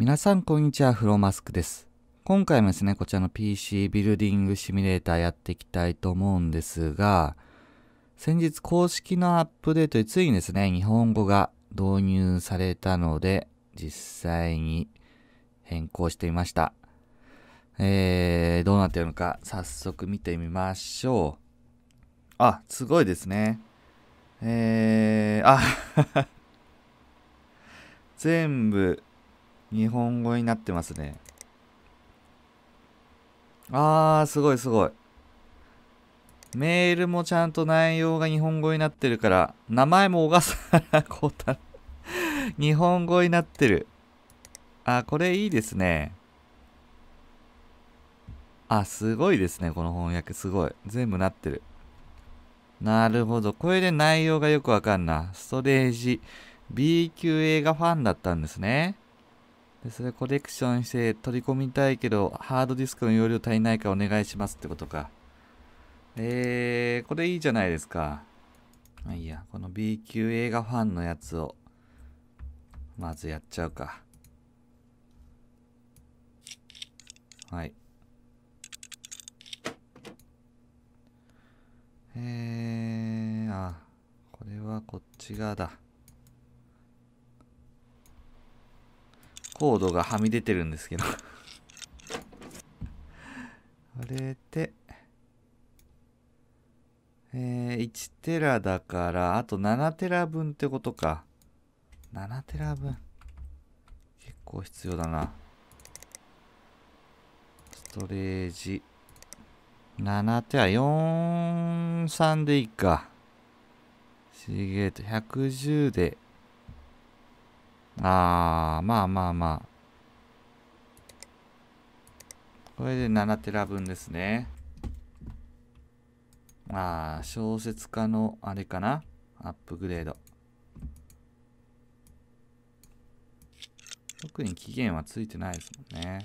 皆さんこんにちは、フローマスクです。今回もですね、こちらの PC ビルディングシミュレーターやっていきたいと思うんですが、先日公式のアップデートでついにですね、日本語が導入されたので、実際に変更してみました。えー、どうなってるのか早速見てみましょう。あ、すごいですね。えー、あ 全部日本語になってますね。あー、すごいすごい。メールもちゃんと内容が日本語になってるから、名前も小笠原幸太郎。日本語になってる。あ、これいいですね。あ、すごいですね。この翻訳。すごい。全部なってる。なるほど。これで内容がよくわかんな。ストレージ。B 級映画ファンだったんですね。でそれコレクションして取り込みたいけど、ハードディスクの容量足りないかお願いしますってことか。えー、これいいじゃないですか。まあいいや、この B 級映画ファンのやつを、まずやっちゃうか。はい。えー、あ、これはこっち側だ。コードがはみ出てるんですけどこれで、えー、1テラだから、あと7テラ分ってことか。7テラ分。結構必要だな。ストレージ。7テラ、4、3でいいか。ーゲート110であー、まあまあまあ。これで7テラ分ですね。まあ、小説家のあれかなアップグレード。特に期限はついてないですもんね。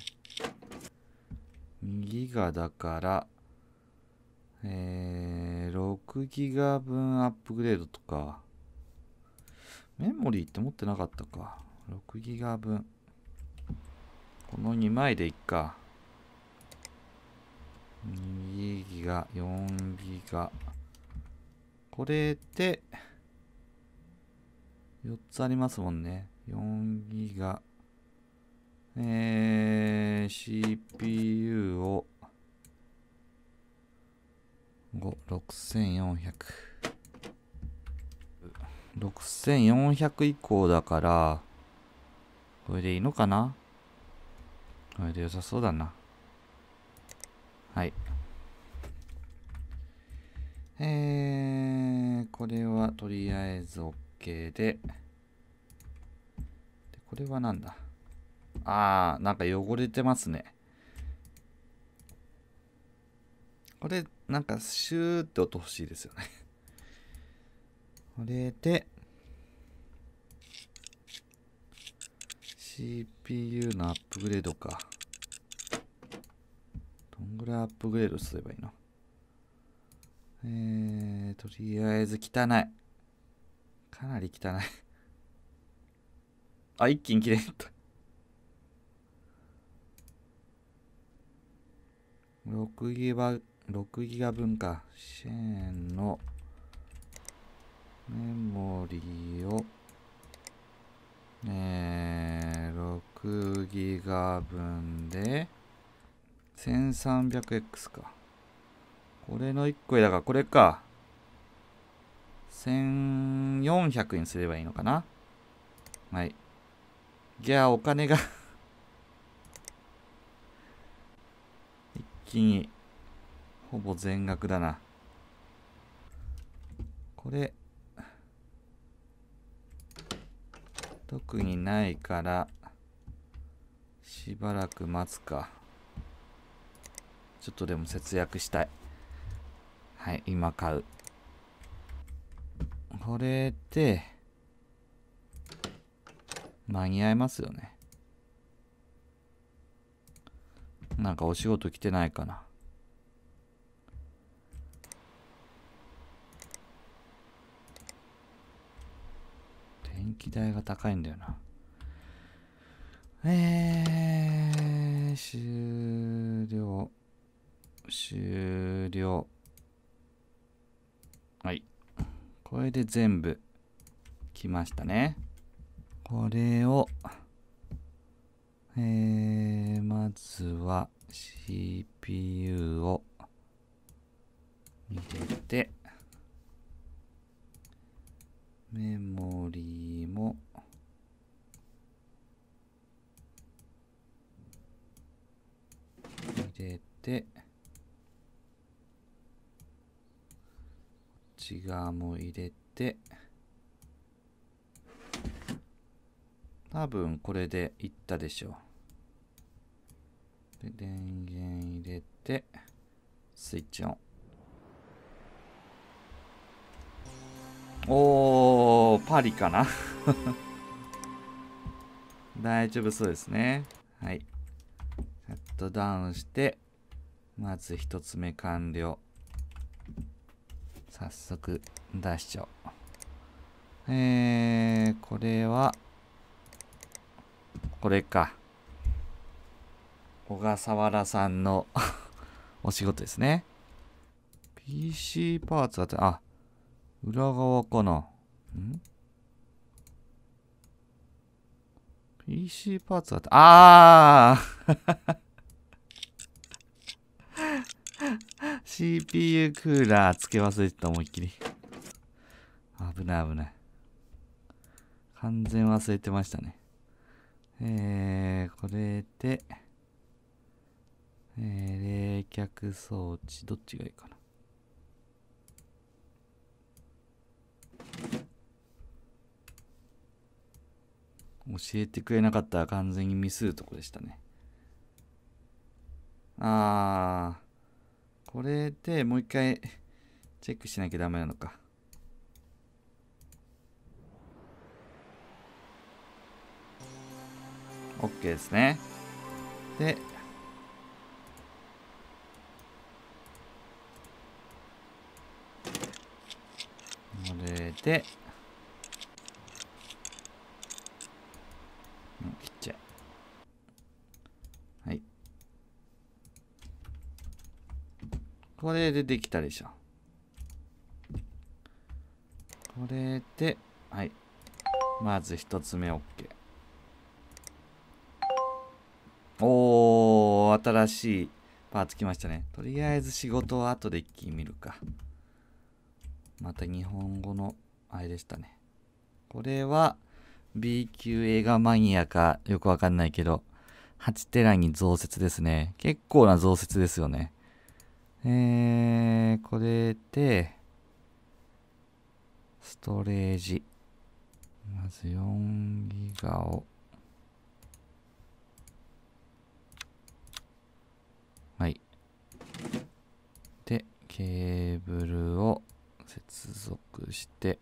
2ギガだから、えー、6ギガ分アップグレードとか。メモリーって持ってなかったか。6ギガ分。この2枚でいっか。2ギガ、4ギガ。これで、4つありますもんね。4ギガ。えー、CPU を5、6400。6400以降だから、これでいいのかなこれで良さそうだな。はい。えー、これはとりあえず OK で、でこれはなんだあー、なんか汚れてますね。これ、なんかシューって音欲しいですよねこれで CPU のアップグレードかどんぐらいアップグレードすればいいのえー、とりあえず汚いかなり汚いあ一気に切れと。6ギガ6ギガ分かシェーンのメモリを、えー、6ギガ分で 1300X か。これの1個だからこれか。1400にすればいいのかなはい。じゃあお金が 一気にほぼ全額だな。これ、特にないからしばらく待つかちょっとでも節約したいはい今買うこれで間に合いますよねなんかお仕事来てないかな気代が高いんだよな。えー、終了。終了。はい。これで全部来ましたね。これを、えー、まずは CPU を入れて、メモリーも入れてこっち側も入れて多分これでいったでしょうで電源入れてスイッチオンおー、パリかな 大丈夫そうですね。はい。シャットダウンして、まず一つ目完了。早速出しちゃおう。えー、これは、これか。小笠原さんの お仕事ですね。PC パーツだった、あ、裏側かな。ん ?PC パーツがあった。あー CPU クーラーつけ忘れてた思いっきり。危ない危ない。完全忘れてましたね。えー、これで、えー、冷却装置、どっちがいいかな。教えてくれなかったら完全にミスるとこでしたね。あー、これでもう一回チェックしなきゃダメなのか。OK ですね。で、これで、これでできたでしょ。これで、はい。まず一つ目 OK。おー、新しいパーツ来ましたね。とりあえず仕事は後で一気に見るか。また日本語のあれでしたね。これは B 級映画マニアかよくわかんないけど、8テラに増設ですね。結構な増設ですよね。えー、これで、ストレージ。まず4ギガを。はい。で、ケーブルを接続して、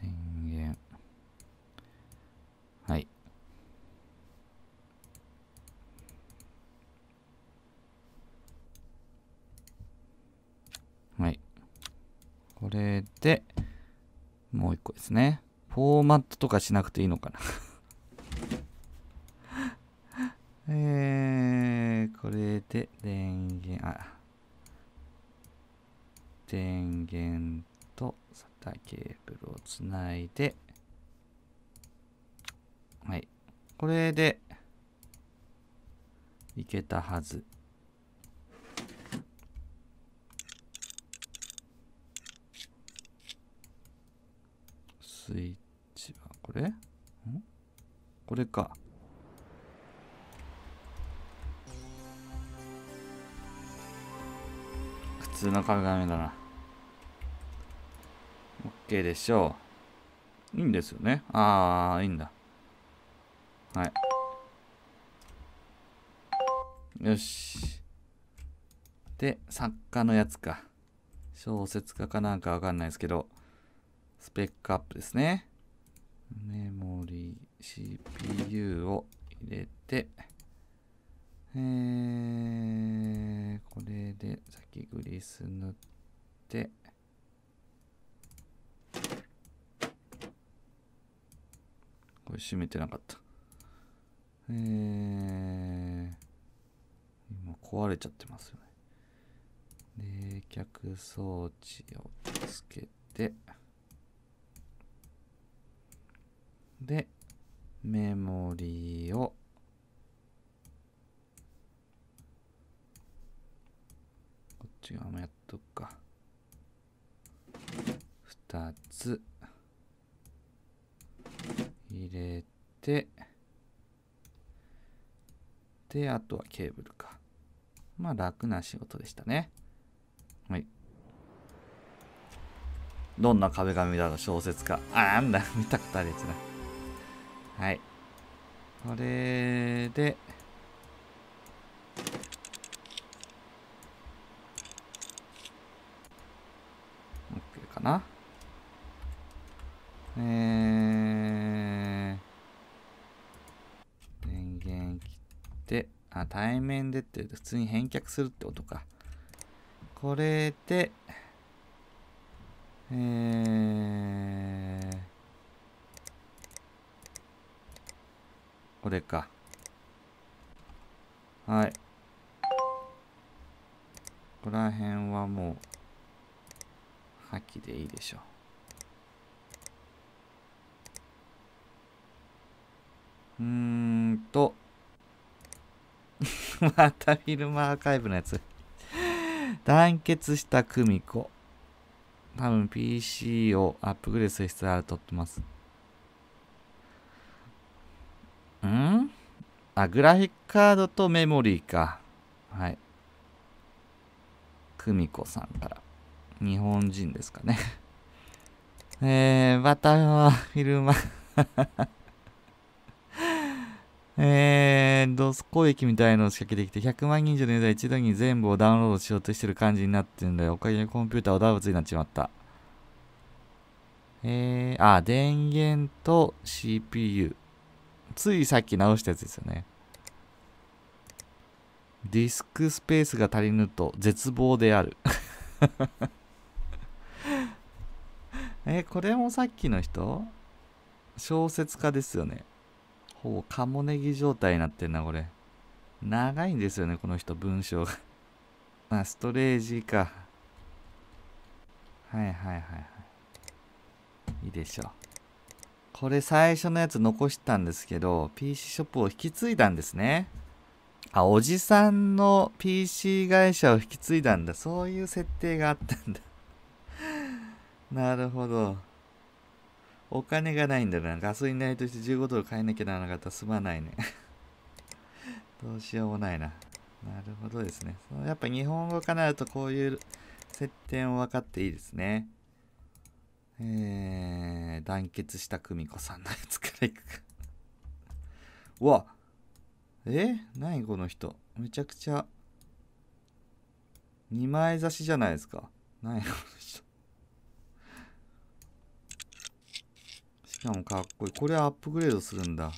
電源。れで、もう一個ですね。フォーマットとかしなくていいのかな えー、これで電源、あ、電源と SATA ケーブルをつないで、はい。これで、いけたはず。スイッチはこれんこれか。普通の鏡だな。OK でしょう。いいんですよね。ああ、いいんだ。はい。よし。で、作家のやつか。小説家かなんかわかんないですけど。スペックアップですね。メモリー、CPU を入れて、えー、これで先グリス塗って、これ閉めてなかった。えー、今壊れちゃってますよね。冷却装置をつけて、で、メモリーをこっち側もやっとくか。2つ入れて、で、あとはケーブルか。まあ楽な仕事でしたね。はい。どんな壁紙だの小説か。あ、なんだ、見たことあるやつねはいこれでかなえー、電源切ってあ対面でって普通に返却するってことかこれでえーこれか。はい。ここら辺はもう、破棄でいいでしょう。うーんと またフィルムアーカイブのやつ団結した久美子。多分 PC をアップグレードする必要あると思ってます。あ、グラフィックカードとメモリーか。はい。久美子さんから。日本人ですかね。えー、またはフィルマ。えー、ドス攻撃みたいのを仕掛けてきて、100万人以上のユーザー一度に全部をダウンロードしようとしてる感じになってるんだよ。おかげでコンピューターをダブツになっちまった。えー、あ、電源と CPU。ついさっき直したやつですよね。ディスクスペースが足りぬと絶望である え、これもさっきの人小説家ですよね。ほう、カモネギ状態になってんな、これ。長いんですよね、この人、文章が。まあ、ストレージか。はいはいはいはい。いいでしょう。これ最初のやつ残したんですけど、PC ショップを引き継いだんですね。あ、おじさんの PC 会社を引き継いだんだ。そういう設定があったんだ。なるほど。お金がないんだな。ガソリン代として15ドル買えなきゃならなかったらすまないね。どうしようもないな。なるほどですね。やっぱ日本語かなるとこういう設定も分かっていいですね。えー、団結した久美子さんのやつからいくかうわえ何この人めちゃくちゃ2枚差しじゃないですか何この人しかもかっこいいこれアップグレードするんだ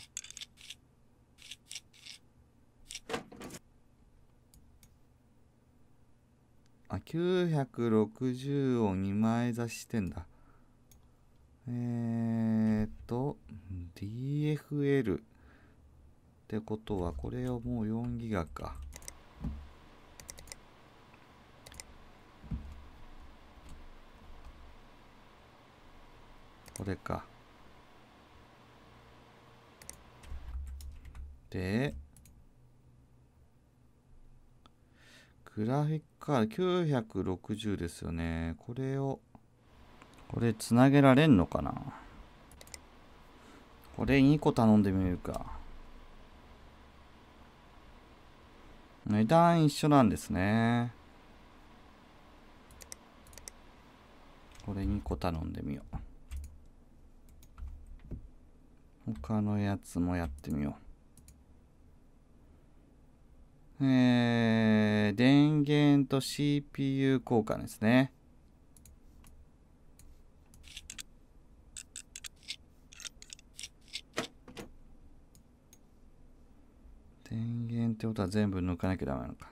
あ960を2枚差ししてんだえー、っと、DFL ってことは、これをもう4ギガか。これか。で、グラフィックカード960ですよね。これをこれつなげられんのかなこれ2個頼んでみるか値段一緒なんですねこれ2個頼んでみよう他のやつもやってみようえー、電源と CPU 交換ですね電源ってことは全部抜かなきゃダメなのか。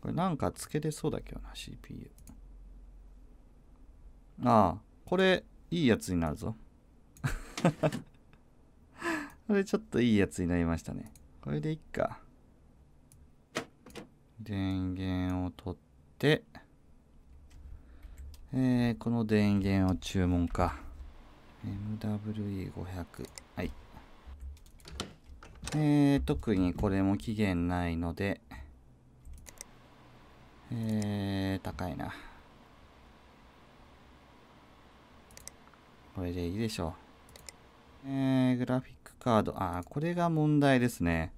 これなんかつけてそうだけどな、CPU。ああ、これいいやつになるぞ。これちょっといいやつになりましたね。これでいっか。電源を取って、えー、この電源を注文か。MWE500。はい。えー、特にこれも期限ないので、えー、高いな。これでいいでしょう。えー、グラフィックカード。あー、これが問題ですね。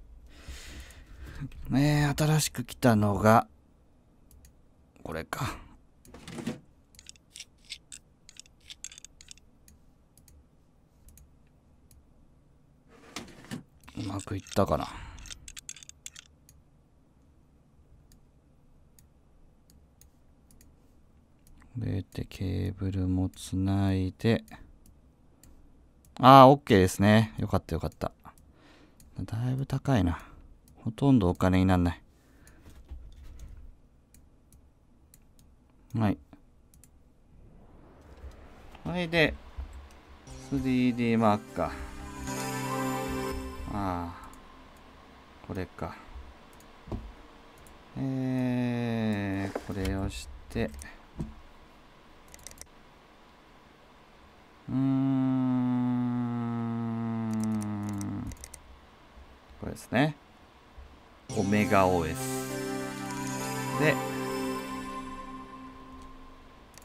えー、新しく来たのが、これか。うまくいったかな。これでケーブルもつないで。ああ、OK ですね。よかったよかった。だいぶ高いな。ほとんどお金にならない。はい。はいで、3D マーカー。ああこれかえー、これをしてうんこれですねオメガ OS で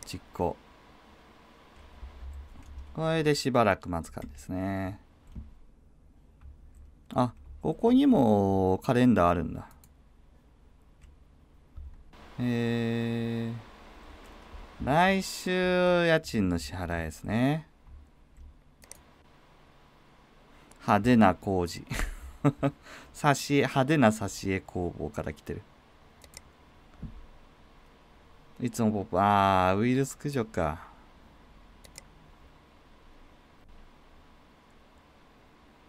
実行これでしばらく待つ感じですねあ、ここにもカレンダーあるんだ。えー、来週家賃の支払いですね。派手な工事。差し派手な挿絵工房から来てる。いつもポップ、あー、ウイルス駆除か。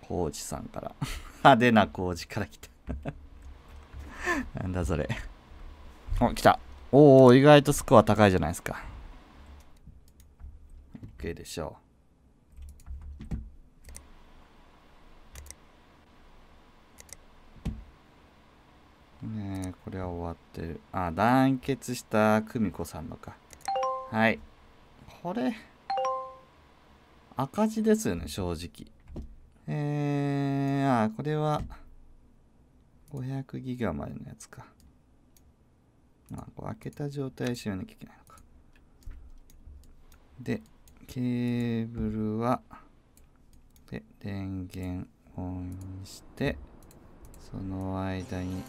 コウジさんから。派手なウジから来た なんだそれ。お、来た。おお、意外とスコア高いじゃないですか。OK でしょう。ねえ、これは終わってる。あ、団結した久美子さんのか。はい。これ、赤字ですよね、正直。えー、あ、これは500ギガまでのやつか。まあ、こう開けた状態にしなきゃいけないのか。で、ケーブルは、で、電源オンにして、その間に、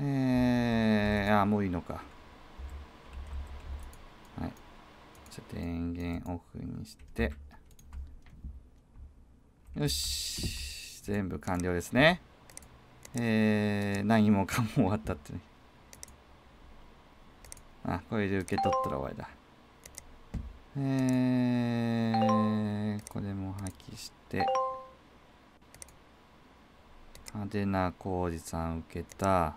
えー、あ、もういいのか。っと電源オフにして、よし。全部完了ですね。えー、何もかも終わったってね。あ、これで受け取ったら終わりだ。えー、これも破棄して、派手な工事さん受けた。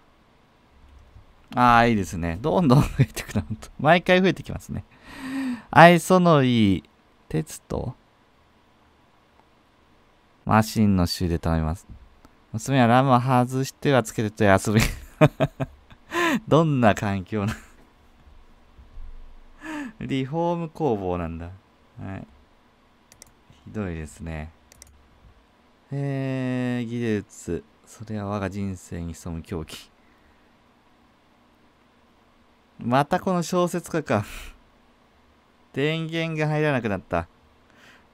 ああ、いいですね。どんどん増えてくる。毎回増えてきますね。愛想のいい鉄とマシンの週で頼みます。娘はラムを外してはつけてと休み。どんな環境なリフォーム工房なんだ。はい。ひどいですね。えー、技術。それは我が人生に潜む狂気。またこの小説家か電源が入らなくなった。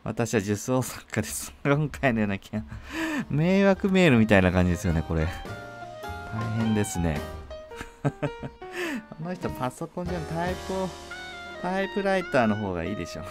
私は受装作家です。今回のような件。迷惑メールみたいな感じですよね、これ。大変ですね。こ の人パソコンじゃん、タイプを、タイプライターの方がいいでしょ。